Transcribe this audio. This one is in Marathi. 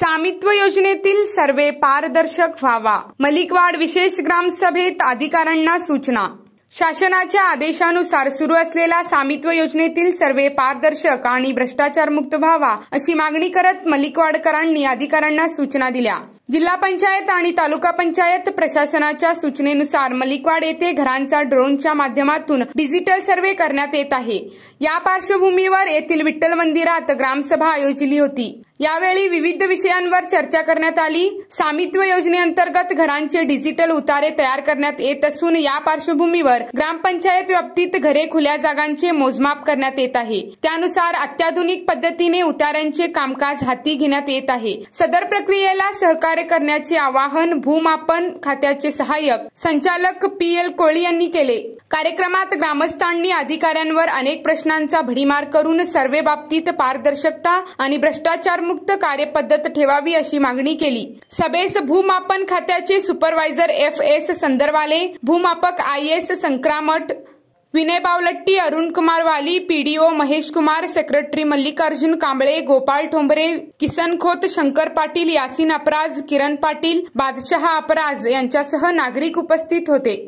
सामित्व योजनेतील सर्वे पारदर्शक व्हावा मलिकवाड विशेष ग्रामसभेत अधिकाऱ्यांना सूचना शासनाच्या आदेशानुसार सुरू असलेला सामित्व योजनेतील सर्वे पारदर्शक आणि भ्रष्टाचारमुक्त व्हावा अशी मागणी करत मलिकवाडकरांनी अधिकाऱ्यांना सूचना दिल्या जिल्हा पंचायत आणि तालुका पंचायत प्रशासनाच्या सूचनेनुसार मलिकवाड येथे घरांचा ड्रोनच्या माध्यमातून डिजिटल सर्वे करण्यात येत आहे या पार्श्वभूमीवर येथील विठ्ठल मंदिरात ग्रामसभा आयोजिली होती यावेळी विविध विषयांवर चर्चा करण्यात आली सामित्व योजनेअंतर्गत घरांचे डिजिटल उतारे तयार करण्यात येत असून या पार्श्वभूमीवर ग्रामपंचायत व्याप्तीत घरे खुल्या जागांचे मोजमाप करण्यात येत आहे त्यानुसार अत्याधुनिक पद्धतीने उताऱ्यांचे कामकाज हाती घेण्यात येत आहे सदर प्रक्रियेला सहकार्य करण्याचे आवाहन भूमापन खात्याचे सहाय्यक संचालक पी एल कोळी यांनी केले कार्यक्रमात ग्रामस्थांनी अधिकाऱ्यांवर अनेक प्रश्नांचा भडीमार करून सर्वे बाबतीत पारदर्शकता आणि भ्रष्टाचारमुक्त कार्यपद्धत ठेवावी अशी मागणी केली सभेस भूमापन खात्याचे सुपरवायझर एफ एस संदरवाले भूमापक आय एस संक्रामट विनय बावलट्टी अरुण कुमार वाली पीडीओ महेश कुमार सेक्रेटरी मल्लिकार्जुन कांबळे गोपाळ ठोंबरे किसन खोत शंकर पाटील यासिन अपराज किरण पाटील बादशहा अपराज यांच्यासह नागरिक उपस्थित होते